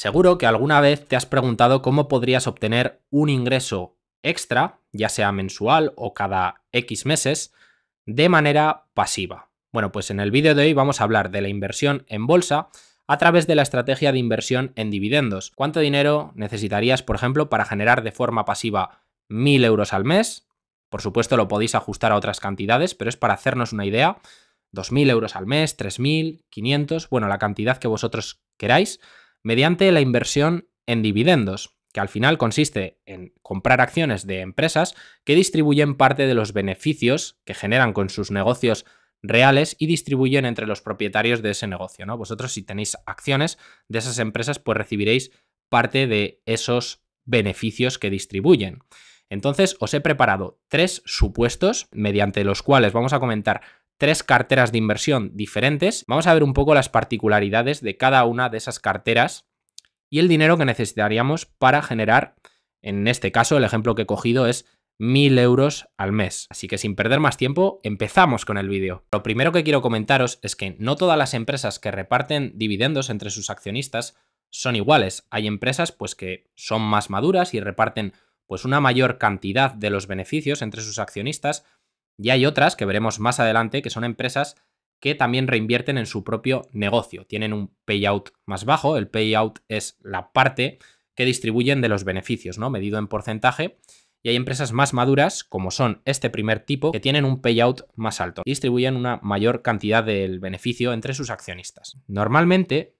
Seguro que alguna vez te has preguntado cómo podrías obtener un ingreso extra, ya sea mensual o cada X meses, de manera pasiva. Bueno, pues en el vídeo de hoy vamos a hablar de la inversión en bolsa a través de la estrategia de inversión en dividendos. ¿Cuánto dinero necesitarías, por ejemplo, para generar de forma pasiva 1.000 euros al mes? Por supuesto, lo podéis ajustar a otras cantidades, pero es para hacernos una idea. 2.000 euros al mes, 3.000, 500, bueno, la cantidad que vosotros queráis mediante la inversión en dividendos, que al final consiste en comprar acciones de empresas que distribuyen parte de los beneficios que generan con sus negocios reales y distribuyen entre los propietarios de ese negocio. ¿no? Vosotros si tenéis acciones de esas empresas, pues recibiréis parte de esos beneficios que distribuyen. Entonces, os he preparado tres supuestos mediante los cuales vamos a comentar tres carteras de inversión diferentes. Vamos a ver un poco las particularidades de cada una de esas carteras y el dinero que necesitaríamos para generar, en este caso el ejemplo que he cogido es 1.000 euros al mes. Así que sin perder más tiempo, empezamos con el vídeo. Lo primero que quiero comentaros es que no todas las empresas que reparten dividendos entre sus accionistas son iguales. Hay empresas pues que son más maduras y reparten pues una mayor cantidad de los beneficios entre sus accionistas y hay otras que veremos más adelante que son empresas que también reinvierten en su propio negocio. Tienen un payout más bajo, el payout es la parte que distribuyen de los beneficios, ¿no? Medido en porcentaje. Y hay empresas más maduras, como son este primer tipo, que tienen un payout más alto distribuyen una mayor cantidad del beneficio entre sus accionistas. Normalmente,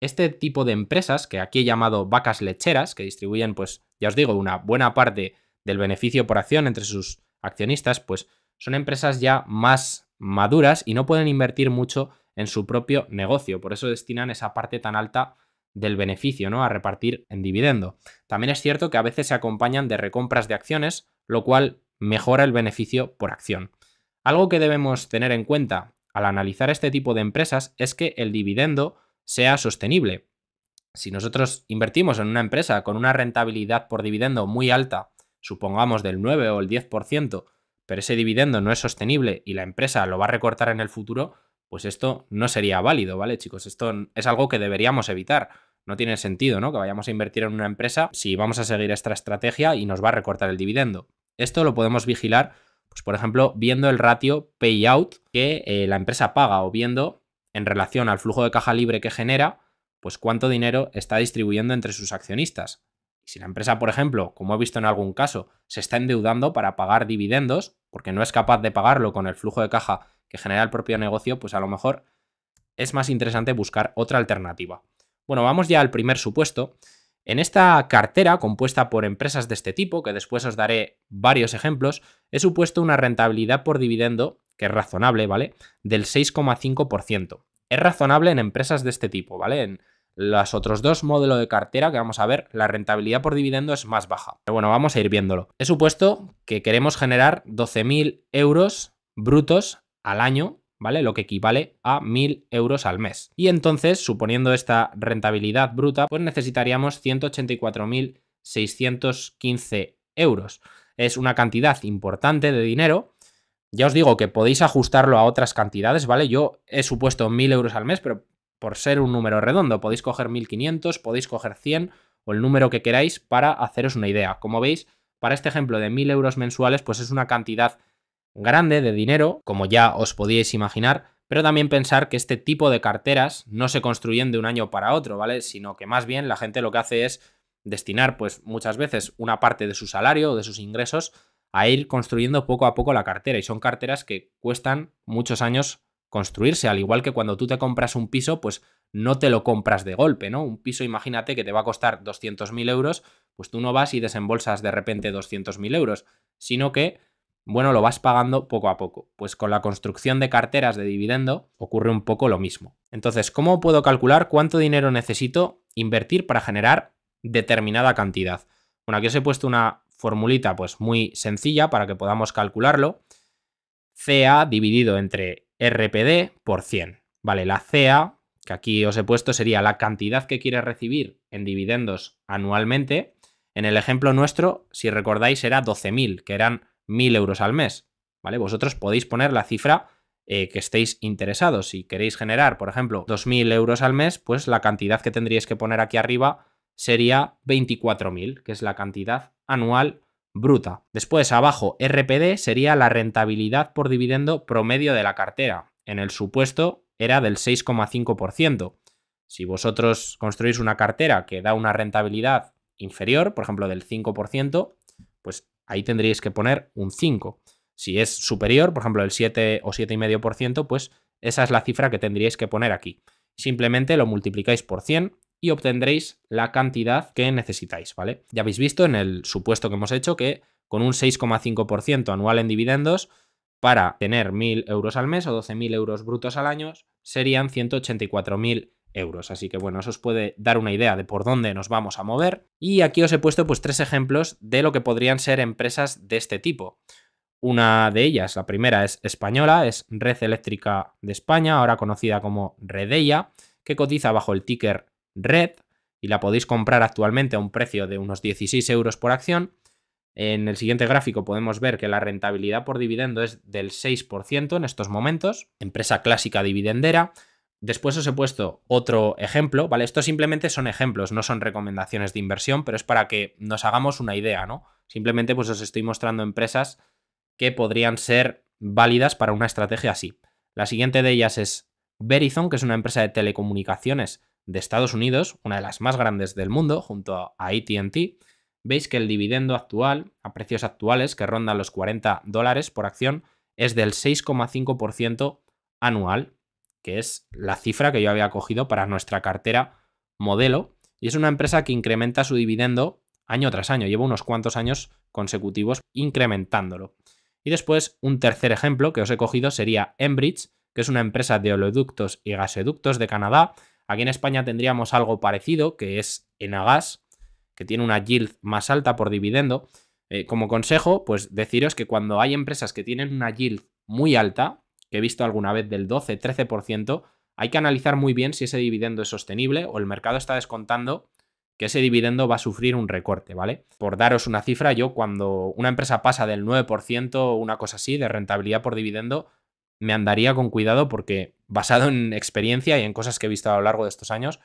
este tipo de empresas, que aquí he llamado vacas lecheras, que distribuyen, pues, ya os digo, una buena parte del beneficio por acción entre sus accionistas, pues son empresas ya más maduras y no pueden invertir mucho en su propio negocio. Por eso destinan esa parte tan alta del beneficio, ¿no? A repartir en dividendo. También es cierto que a veces se acompañan de recompras de acciones, lo cual mejora el beneficio por acción. Algo que debemos tener en cuenta al analizar este tipo de empresas es que el dividendo sea sostenible. Si nosotros invertimos en una empresa con una rentabilidad por dividendo muy alta, supongamos del 9 o el 10%, pero ese dividendo no es sostenible y la empresa lo va a recortar en el futuro, pues esto no sería válido, ¿vale, chicos? Esto es algo que deberíamos evitar. No tiene sentido, ¿no? Que vayamos a invertir en una empresa si vamos a seguir esta estrategia y nos va a recortar el dividendo. Esto lo podemos vigilar, pues por ejemplo, viendo el ratio payout que eh, la empresa paga o viendo en relación al flujo de caja libre que genera, pues cuánto dinero está distribuyendo entre sus accionistas si la empresa, por ejemplo, como he visto en algún caso, se está endeudando para pagar dividendos, porque no es capaz de pagarlo con el flujo de caja que genera el propio negocio, pues a lo mejor es más interesante buscar otra alternativa. Bueno, vamos ya al primer supuesto. En esta cartera, compuesta por empresas de este tipo, que después os daré varios ejemplos, he supuesto una rentabilidad por dividendo, que es razonable, ¿vale? Del 6,5%. Es razonable en empresas de este tipo, ¿vale? En, los otros dos modelos de cartera que vamos a ver, la rentabilidad por dividendo es más baja. Pero bueno, vamos a ir viéndolo. He supuesto que queremos generar 12.000 euros brutos al año ¿vale? Lo que equivale a 1.000 euros al mes. Y entonces, suponiendo esta rentabilidad bruta, pues necesitaríamos 184.615 euros. Es una cantidad importante de dinero. Ya os digo que podéis ajustarlo a otras cantidades, ¿vale? Yo he supuesto 1.000 euros al mes, pero por ser un número redondo. Podéis coger 1500, podéis coger 100 o el número que queráis para haceros una idea. Como veis, para este ejemplo de 1000 euros mensuales, pues es una cantidad grande de dinero, como ya os podíais imaginar, pero también pensar que este tipo de carteras no se construyen de un año para otro, ¿vale? Sino que más bien la gente lo que hace es destinar, pues muchas veces, una parte de su salario o de sus ingresos a ir construyendo poco a poco la cartera. Y son carteras que cuestan muchos años construirse, al igual que cuando tú te compras un piso, pues no te lo compras de golpe, ¿no? Un piso, imagínate que te va a costar 200.000 euros, pues tú no vas y desembolsas de repente 200.000 euros, sino que, bueno, lo vas pagando poco a poco. Pues con la construcción de carteras de dividendo ocurre un poco lo mismo. Entonces, ¿cómo puedo calcular cuánto dinero necesito invertir para generar determinada cantidad? Bueno, aquí os he puesto una formulita pues muy sencilla para que podamos calcularlo. CA dividido entre RPD por 100. Vale, la CA, que aquí os he puesto, sería la cantidad que quieres recibir en dividendos anualmente. En el ejemplo nuestro, si recordáis, era 12.000, que eran 1.000 euros al mes. ¿Vale? Vosotros podéis poner la cifra eh, que estéis interesados. Si queréis generar, por ejemplo, 2.000 euros al mes, pues la cantidad que tendríais que poner aquí arriba sería 24.000, que es la cantidad anual bruta. Después, abajo, RPD sería la rentabilidad por dividendo promedio de la cartera. En el supuesto era del 6,5%. Si vosotros construís una cartera que da una rentabilidad inferior, por ejemplo del 5%, pues ahí tendríais que poner un 5. Si es superior, por ejemplo el 7 o 7,5%, pues esa es la cifra que tendríais que poner aquí. Simplemente lo multiplicáis por 100 y obtendréis la cantidad que necesitáis, ¿vale? Ya habéis visto en el supuesto que hemos hecho que con un 6,5% anual en dividendos, para tener 1.000 euros al mes o 12.000 euros brutos al año, serían 184.000 euros. Así que bueno, eso os puede dar una idea de por dónde nos vamos a mover. Y aquí os he puesto pues tres ejemplos de lo que podrían ser empresas de este tipo. Una de ellas, la primera es española, es Red Eléctrica de España, ahora conocida como Redella, que cotiza bajo el ticker Red y la podéis comprar actualmente a un precio de unos 16 euros por acción. En el siguiente gráfico podemos ver que la rentabilidad por dividendo es del 6% en estos momentos, empresa clásica dividendera. Después os he puesto otro ejemplo, ¿vale? Estos simplemente son ejemplos, no son recomendaciones de inversión, pero es para que nos hagamos una idea, ¿no? Simplemente pues os estoy mostrando empresas que podrían ser válidas para una estrategia así. La siguiente de ellas es Verizon, que es una empresa de telecomunicaciones de Estados Unidos, una de las más grandes del mundo, junto a ATT, veis que el dividendo actual, a precios actuales que rondan los 40 dólares por acción, es del 6,5% anual, que es la cifra que yo había cogido para nuestra cartera modelo. Y es una empresa que incrementa su dividendo año tras año, lleva unos cuantos años consecutivos incrementándolo. Y después, un tercer ejemplo que os he cogido sería Enbridge, que es una empresa de oleoductos y gasoductos de Canadá, Aquí en España tendríamos algo parecido, que es Enagas, que tiene una yield más alta por dividendo. Eh, como consejo, pues deciros que cuando hay empresas que tienen una yield muy alta, que he visto alguna vez del 12-13%, hay que analizar muy bien si ese dividendo es sostenible o el mercado está descontando que ese dividendo va a sufrir un recorte, ¿vale? Por daros una cifra, yo cuando una empresa pasa del 9% o una cosa así de rentabilidad por dividendo, me andaría con cuidado porque basado en experiencia y en cosas que he visto a lo largo de estos años,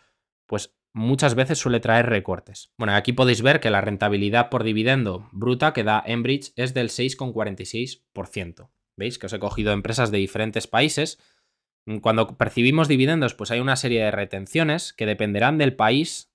pues muchas veces suele traer recortes. Bueno, aquí podéis ver que la rentabilidad por dividendo bruta que da Enbridge es del 6,46%. ¿Veis? Que os he cogido empresas de diferentes países. Cuando percibimos dividendos, pues hay una serie de retenciones que dependerán del país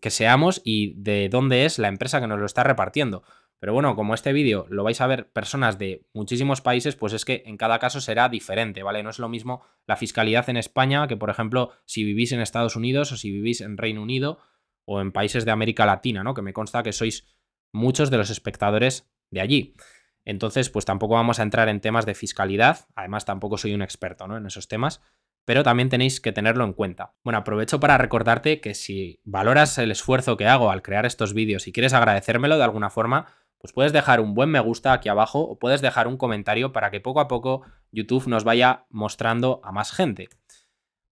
que seamos y de dónde es la empresa que nos lo está repartiendo. Pero bueno, como este vídeo lo vais a ver personas de muchísimos países, pues es que en cada caso será diferente, ¿vale? No es lo mismo la fiscalidad en España que, por ejemplo, si vivís en Estados Unidos o si vivís en Reino Unido o en países de América Latina, ¿no? Que me consta que sois muchos de los espectadores de allí. Entonces, pues tampoco vamos a entrar en temas de fiscalidad, además tampoco soy un experto ¿no? en esos temas, pero también tenéis que tenerlo en cuenta. Bueno, aprovecho para recordarte que si valoras el esfuerzo que hago al crear estos vídeos y quieres agradecérmelo de alguna forma, pues puedes dejar un buen me gusta aquí abajo o puedes dejar un comentario para que poco a poco YouTube nos vaya mostrando a más gente.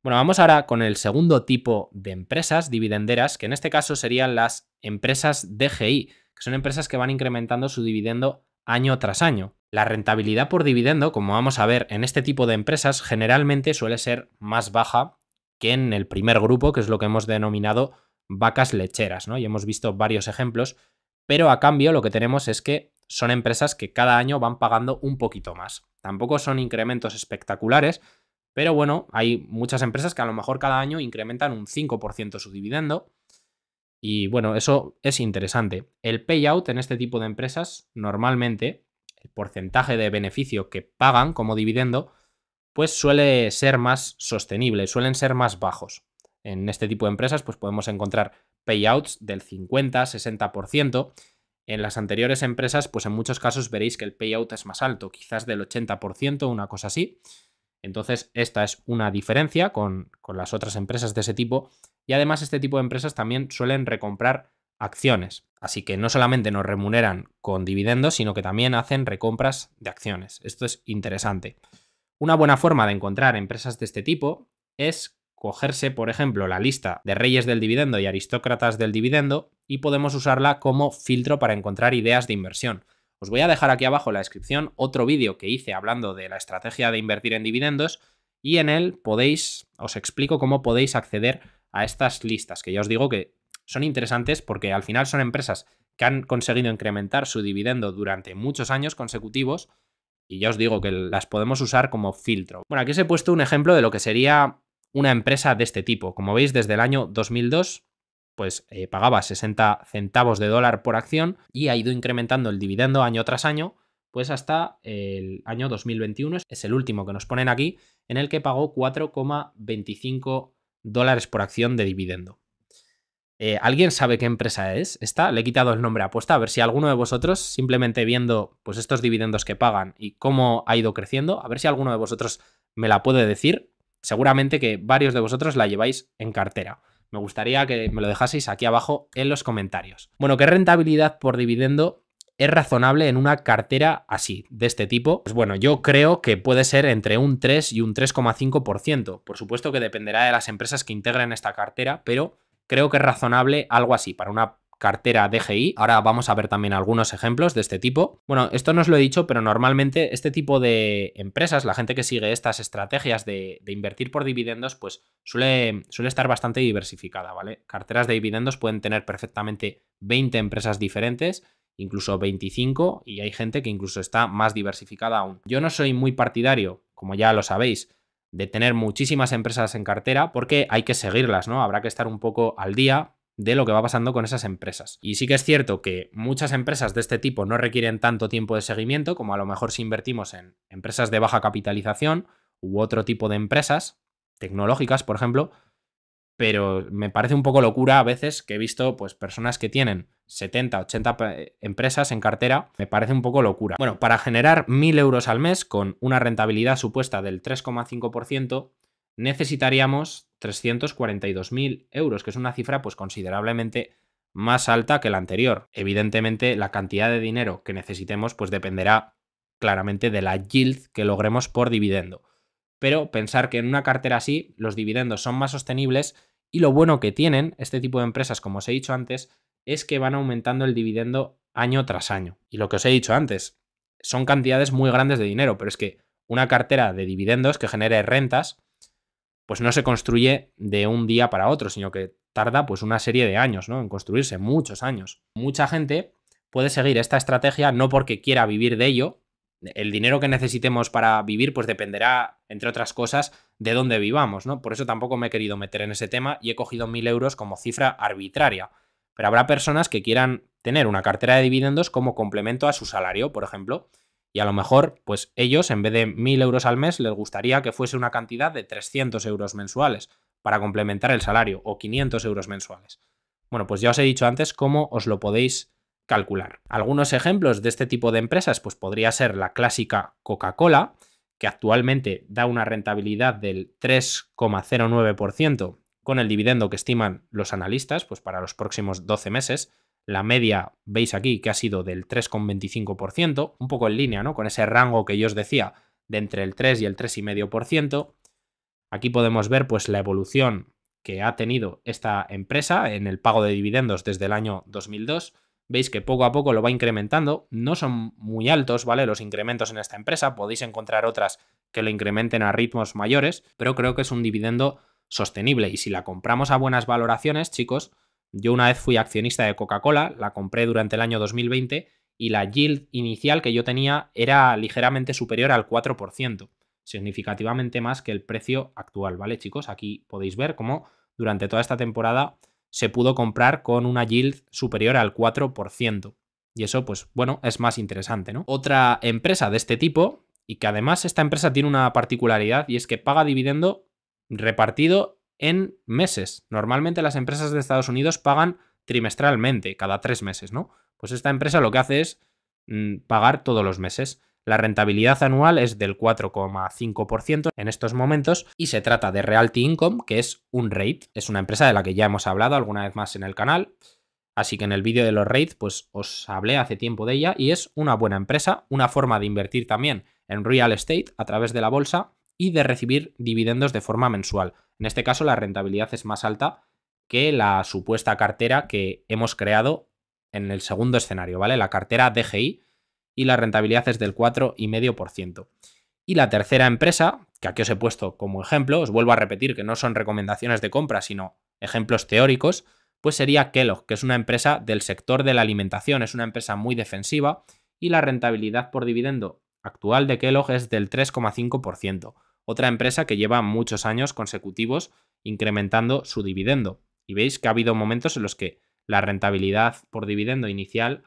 Bueno, vamos ahora con el segundo tipo de empresas dividenderas, que en este caso serían las empresas DGI, que son empresas que van incrementando su dividendo año tras año. La rentabilidad por dividendo, como vamos a ver en este tipo de empresas, generalmente suele ser más baja que en el primer grupo, que es lo que hemos denominado vacas lecheras, ¿no? Y hemos visto varios ejemplos pero a cambio lo que tenemos es que son empresas que cada año van pagando un poquito más. Tampoco son incrementos espectaculares, pero bueno, hay muchas empresas que a lo mejor cada año incrementan un 5% su dividendo. Y bueno, eso es interesante. El payout en este tipo de empresas, normalmente, el porcentaje de beneficio que pagan como dividendo, pues suele ser más sostenible, suelen ser más bajos. En este tipo de empresas, pues podemos encontrar payouts del 50-60%. En las anteriores empresas, pues en muchos casos veréis que el payout es más alto, quizás del 80%, una cosa así. Entonces, esta es una diferencia con, las otras empresas de ese tipo. Y además, este tipo de empresas también suelen recomprar acciones. Así que no solamente nos remuneran con dividendos, sino que también hacen recompras de acciones. Esto es interesante. Una buena forma de encontrar empresas de este tipo es cogerse, por ejemplo, la lista de reyes del dividendo y aristócratas del dividendo y podemos usarla como filtro para encontrar ideas de inversión. Os voy a dejar aquí abajo en la descripción otro vídeo que hice hablando de la estrategia de invertir en dividendos y en él podéis, os explico cómo podéis acceder a estas listas, que ya os digo que son interesantes porque al final son empresas que han conseguido incrementar su dividendo durante muchos años consecutivos y ya os digo que las podemos usar como filtro. Bueno, aquí os he puesto un ejemplo de lo que sería una empresa de este tipo. Como veis, desde el año 2002 pues eh, pagaba 60 centavos de dólar por acción y ha ido incrementando el dividendo año tras año, pues hasta el año 2021, es el último que nos ponen aquí, en el que pagó 4,25 dólares por acción de dividendo. Eh, ¿Alguien sabe qué empresa es esta? Le he quitado el nombre apuesta, a ver si alguno de vosotros, simplemente viendo pues, estos dividendos que pagan y cómo ha ido creciendo, a ver si alguno de vosotros me la puede decir. Seguramente que varios de vosotros la lleváis en cartera. Me gustaría que me lo dejaseis aquí abajo en los comentarios. Bueno, ¿qué rentabilidad por dividendo es razonable en una cartera así, de este tipo? Pues bueno, yo creo que puede ser entre un 3 y un 3,5%. Por supuesto que dependerá de las empresas que integren esta cartera, pero creo que es razonable algo así para una cartera DGI. Ahora vamos a ver también algunos ejemplos de este tipo. Bueno, esto no os lo he dicho, pero normalmente este tipo de empresas, la gente que sigue estas estrategias de, invertir por dividendos, pues suele, suele estar bastante diversificada, ¿vale? Carteras de dividendos pueden tener perfectamente 20 empresas diferentes incluso 25 y hay gente que incluso está más diversificada aún. Yo no soy muy partidario, como ya lo sabéis, de tener muchísimas empresas en cartera porque hay que seguirlas, ¿no? Habrá que estar un poco al día, de lo que va pasando con esas empresas. Y sí que es cierto que muchas empresas de este tipo no requieren tanto tiempo de seguimiento como a lo mejor si invertimos en empresas de baja capitalización u otro tipo de empresas tecnológicas, por ejemplo, pero me parece un poco locura a veces que he visto pues personas que tienen 70, 80 eh, empresas en cartera, me parece un poco locura. Bueno, para generar 1.000 euros al mes con una rentabilidad supuesta del 3,5%, necesitaríamos 342.000 euros, que es una cifra pues considerablemente más alta que la anterior. Evidentemente, la cantidad de dinero que necesitemos pues dependerá claramente de la yield que logremos por dividendo. Pero pensar que en una cartera así los dividendos son más sostenibles y lo bueno que tienen este tipo de empresas, como os he dicho antes, es que van aumentando el dividendo año tras año. Y lo que os he dicho antes, son cantidades muy grandes de dinero, pero es que una cartera de dividendos que genere rentas pues no se construye de un día para otro, sino que tarda pues una serie de años, ¿no? En construirse, muchos años. Mucha gente puede seguir esta estrategia no porque quiera vivir de ello, el dinero que necesitemos para vivir pues dependerá, entre otras cosas, de dónde vivamos, ¿no? Por eso tampoco me he querido meter en ese tema y he cogido mil euros como cifra arbitraria. Pero habrá personas que quieran tener una cartera de dividendos como complemento a su salario, por ejemplo, y a lo mejor, pues ellos, en vez de 1.000 euros al mes, les gustaría que fuese una cantidad de 300 euros mensuales para complementar el salario o 500 euros mensuales. Bueno, pues ya os he dicho antes cómo os lo podéis calcular. Algunos ejemplos de este tipo de empresas, pues podría ser la clásica Coca-Cola, que actualmente da una rentabilidad del 3,09% con el dividendo que estiman los analistas, pues para los próximos 12 meses, la media, veis aquí, que ha sido del 3,25%, un poco en línea, ¿no? Con ese rango que yo os decía de entre el 3 y el 3,5%. Aquí podemos ver pues la evolución que ha tenido esta empresa en el pago de dividendos desde el año 2002. Veis que poco a poco lo va incrementando. No son muy altos, ¿vale? Los incrementos en esta empresa. Podéis encontrar otras que lo incrementen a ritmos mayores, pero creo que es un dividendo sostenible. Y si la compramos a buenas valoraciones, chicos, yo una vez fui accionista de Coca-Cola, la compré durante el año 2020 y la yield inicial que yo tenía era ligeramente superior al 4%, significativamente más que el precio actual, ¿vale chicos? Aquí podéis ver cómo durante toda esta temporada se pudo comprar con una yield superior al 4%. Y eso, pues bueno, es más interesante, ¿no? Otra empresa de este tipo, y que además esta empresa tiene una particularidad, y es que paga dividendo repartido en meses. Normalmente las empresas de Estados Unidos pagan trimestralmente, cada tres meses, ¿no? Pues esta empresa lo que hace es mm, pagar todos los meses. La rentabilidad anual es del 4,5% en estos momentos y se trata de Realty Income, que es un rate. Es una empresa de la que ya hemos hablado alguna vez más en el canal. Así que en el vídeo de los rates, pues os hablé hace tiempo de ella y es una buena empresa, una forma de invertir también en real estate a través de la bolsa y de recibir dividendos de forma mensual. En este caso, la rentabilidad es más alta que la supuesta cartera que hemos creado en el segundo escenario, ¿vale? La cartera DGI y la rentabilidad es del 4,5%. Y la tercera empresa, que aquí os he puesto como ejemplo, os vuelvo a repetir que no son recomendaciones de compra, sino ejemplos teóricos, pues sería Kellogg, que es una empresa del sector de la alimentación, es una empresa muy defensiva y la rentabilidad por dividendo actual de Kellogg es del 3,5% otra empresa que lleva muchos años consecutivos incrementando su dividendo. Y veis que ha habido momentos en los que la rentabilidad por dividendo inicial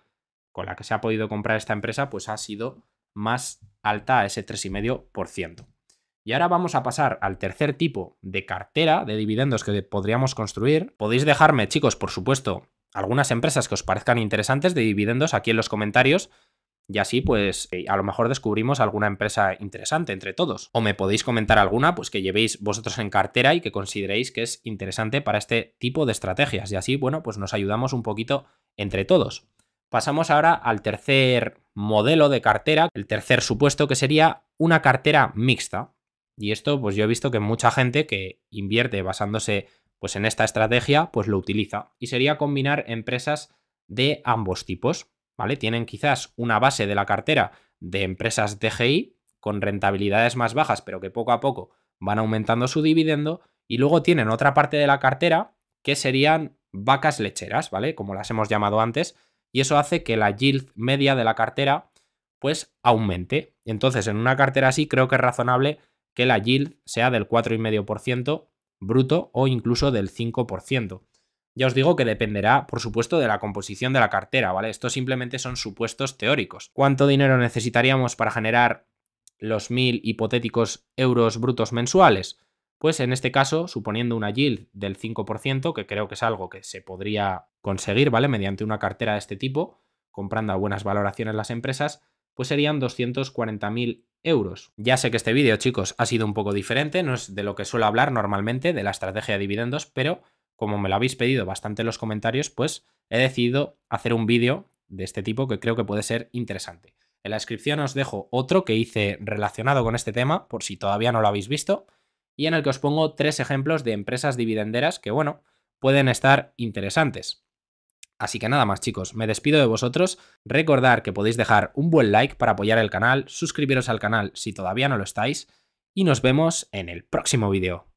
con la que se ha podido comprar esta empresa pues ha sido más alta a ese 3,5%. Y ahora vamos a pasar al tercer tipo de cartera de dividendos que podríamos construir. Podéis dejarme, chicos, por supuesto, algunas empresas que os parezcan interesantes de dividendos aquí en los comentarios y así, pues, eh, a lo mejor descubrimos alguna empresa interesante entre todos. O me podéis comentar alguna, pues, que llevéis vosotros en cartera y que consideréis que es interesante para este tipo de estrategias. Y así, bueno, pues nos ayudamos un poquito entre todos. Pasamos ahora al tercer modelo de cartera, el tercer supuesto que sería una cartera mixta. Y esto, pues yo he visto que mucha gente que invierte basándose pues en esta estrategia, pues lo utiliza. Y sería combinar empresas de ambos tipos. Tienen quizás una base de la cartera de empresas DGI con rentabilidades más bajas, pero que poco a poco van aumentando su dividendo, y luego tienen otra parte de la cartera que serían vacas lecheras, ¿vale? Como las hemos llamado antes, y eso hace que la yield media de la cartera pues aumente. Entonces, en una cartera así creo que es razonable que la yield sea del 4,5% bruto o incluso del 5%. Ya os digo que dependerá, por supuesto, de la composición de la cartera, ¿vale? Esto simplemente son supuestos teóricos. ¿Cuánto dinero necesitaríamos para generar los 1.000 hipotéticos euros brutos mensuales? Pues en este caso, suponiendo una yield del 5%, que creo que es algo que se podría conseguir, ¿vale? Mediante una cartera de este tipo, comprando a buenas valoraciones las empresas, pues serían 240.000 euros. Ya sé que este vídeo, chicos, ha sido un poco diferente, no es de lo que suelo hablar normalmente, de la estrategia de dividendos, pero como me lo habéis pedido bastante en los comentarios, pues he decidido hacer un vídeo de este tipo que creo que puede ser interesante. En la descripción os dejo otro que hice relacionado con este tema, por si todavía no lo habéis visto, y en el que os pongo tres ejemplos de empresas dividenderas que, bueno, pueden estar interesantes. Así que nada más chicos, me despido de vosotros, recordar que podéis dejar un buen like para apoyar el canal, suscribiros al canal si todavía no lo estáis, y nos vemos en el próximo vídeo.